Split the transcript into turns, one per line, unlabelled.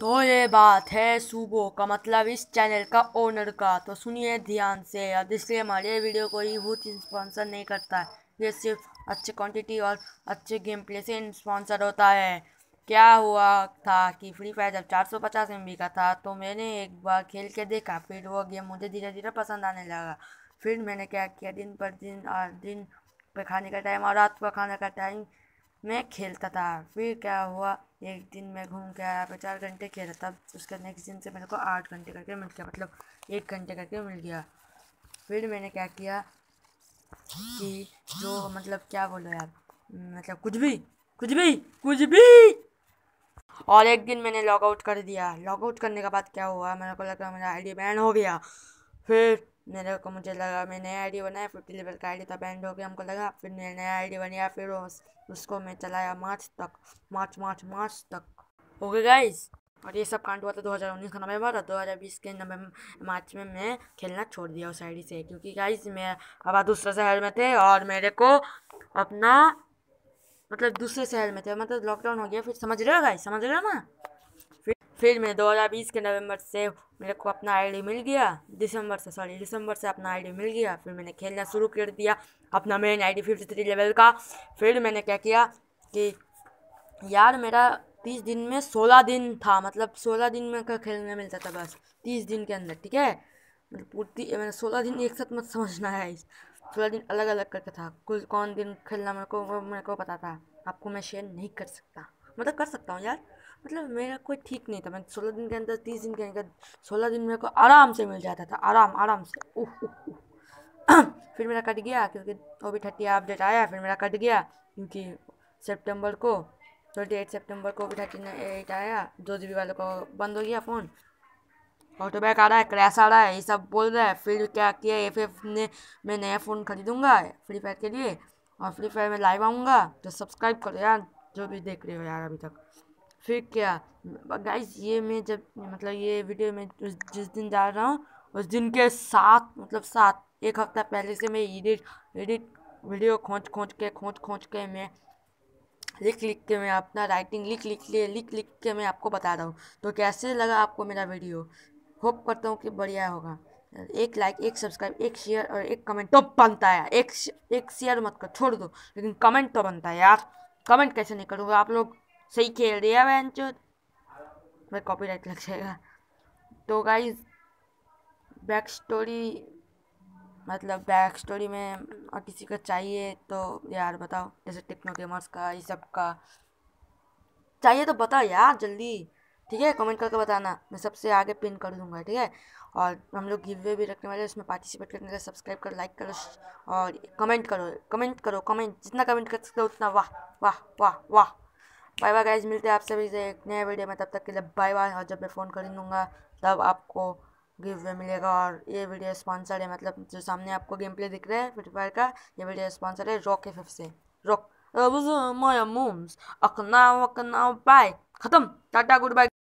तो ये बात है सुबो का मतलब इस चैनल का ओनर का तो सुनिए ध्यान से अब इसलिए हमारे वीडियो को ही बहुत स्पॉन्सर नहीं करता है ये सिर्फ अच्छे क्वांटिटी और अच्छे गेम प्ले से स्पॉन्सर होता है क्या हुआ था कि फ्री फायर जब 450 सौ का था तो मैंने एक बार खेल के देखा फिर वो गेम मुझे धीरे धीरे पसंद आने लगा फिर मैंने क्या किया दिन पर दिन और दिन पर खाने का टाइम और रात को खाने का टाइम मैं खेलता था फिर क्या हुआ एक दिन मैं घूम के आया पे चार घंटे खेला था उसके नेक्स्ट दिन से मेरे को आठ घंटे करके मिल गया मतलब एक घंटे करके मिल गया फिर मैंने क्या किया कि जो मतलब क्या बोलो यार मतलब कुछ भी कुछ भी कुछ भी और एक दिन मैंने लॉग आउट कर दिया लॉग आउट करने के बाद क्या हुआ मेरे को लगा मेरा आईडी बैन हो गया फिर मेरे को मुझे लगा मैं नया आईडी बनाया फिफ्टी लेवल का आईडी था बैंड हो गया हमको लगा फिर मैंने नया आईडी बनाया फिर उस, उसको मैं चलाया मार्च तक मार्च मार्च मार्च तक हो गया गाइज और ये सब कांड हुआ था दो हज़ार उन्नीस का नवंबर और बीस के नवंबर मार्च में मैं खेलना छोड़ दिया उस आईडी से क्योंकि गाइज मैं अब दूसरे शहर में थे और मेरे को अपना मतलब दूसरे शहर में थे मतलब लॉकडाउन हो गया फिर समझ रहे हो गाइज़ समझ रहे हो ना फिर मैं दो हज़ार बीस के नवंबर से मेरे को अपना आईडी मिल गया दिसंबर से सॉरी दिसंबर से अपना आईडी मिल गया फिर मैंने खेलना शुरू कर दिया अपना main ID fifty three level का फिर मैंने क्या किया कि यार मेरा तीस दिन में सोलह दिन था मतलब सोलह दिन में का खेलने मिलता था बस तीस दिन के अंदर ठीक है मतलब पूर्ति मैंने सोलह दिन एक साथ मत समझना है सोलह दिन अलग अलग करके था कुल कौन दिन खेलना मेरे को मेरे को पता था आपको मैं शेयर नहीं कर सकता मतलब कर सकता हूँ यार मतलब मेरा कोई ठीक नहीं था मैं सोलह दिन के अंदर तीस दिन के अंदर सोलह दिन मेरे को आराम से मिल जाता था आराम आराम से उह उह, उह। फिर मेरा कट गया क्योंकि वो भी थर्टी अपडेट आया फिर मेरा कट गया क्योंकि सेप्टेम्बर को ट्वेंटी एट सेप्टेम्बर को भी थर्टी एट आया दो जी वालों को बंद हो गया फ़ोन ऑटोबैक आ रहा है क्रैश आ रहा है ये सब बोल रहा है फिर क्या किया एफ एफ ने मैं नया फ़ोन खरीदूँगा फ्री फायर के लिए और फ्री फायर में लाइव आऊँगा तो सब्सक्राइब करो यार जो भी देख रहे हो यार अभी तक फिर क्या गाइस ये मैं जब मतलब ये वीडियो में जिस दिन जा रहा हूँ उस दिन के साथ मतलब साथ एक हफ्ता पहले से मैं एडिट एडिट वीडियो खोज खोज के खोज खोज के मैं लिख लिख के मैं अपना राइटिंग लिख लिख लिए लिख लिख के मैं आपको बता रहा हूँ तो कैसे लगा आपको मेरा वीडियो होप करता हूँ कि बढ़िया होगा एक लाइक एक सब्सक्राइब एक शेयर और एक कमेंट तो बनता है एक एक शेयर मत कर छोड़ दो लेकिन कमेंट तो बनता है यार कमेंट कैसे नहीं करूँगा आप लोग सही खेल दिया बहन चोद मैं कॉपीराइट लग जाएगा तो गाइज बैक स्टोरी मतलब बैक स्टोरी में और किसी का चाहिए तो यार बताओ जैसे टेक्नो गेमर्स का ये सब का चाहिए तो बताओ यार जल्दी ठीक है कमेंट करके बताना मैं सबसे आगे पिन कर दूंगा ठीक है और हम लोग गिव वे भी रखने वाले उसमें पार्टिसिपेट करने का सब्सक्राइब करो लाइक करो और कमेंट करो कमेंट करो कमेंट जितना कमेंट कर सकते हो उतना वाह वाह वाह वाह बाय बाय गाइज मिलते हैं आप सभी से एक नए वीडियो में तब तक के लिए बाय बाय और जब मैं फ़ोन लूँगा तब आपको गिफ्ट मिलेगा और ये वीडियो स्पॉन्सर है मतलब जो सामने आपको गेम प्ले दिख रहा है फ्री फायर का ये वीडियो स्पॉन्सर है रॉक एफ से रॉक मोम्स अकनाव अकनाव बाय खत्म टाटा गुड बाय